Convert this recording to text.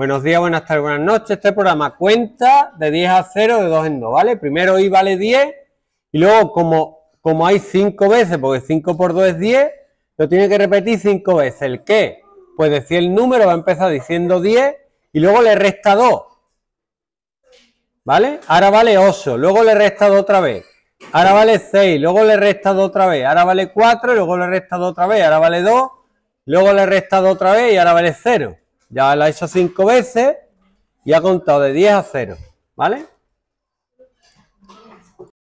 Buenos días, buenas tardes, buenas noches. Este programa cuenta de 10 a 0, de 2 en 2, ¿vale? Primero I vale 10 y luego como, como hay 5 veces, porque 5 por 2 es 10, lo tiene que repetir 5 veces. ¿El qué? Pues decir el número, va a empezar diciendo 10 y luego le resta 2. ¿Vale? Ahora vale 8, luego le resta 2 otra vez. Ahora vale 6, luego le resta 2 otra vez. Ahora vale 4, luego le resta 2 otra vez. Ahora vale 2, luego le resta 2 otra vez y ahora vale 0. Ya la ha hecho cinco veces y ha contado de 10 a 0, ¿vale?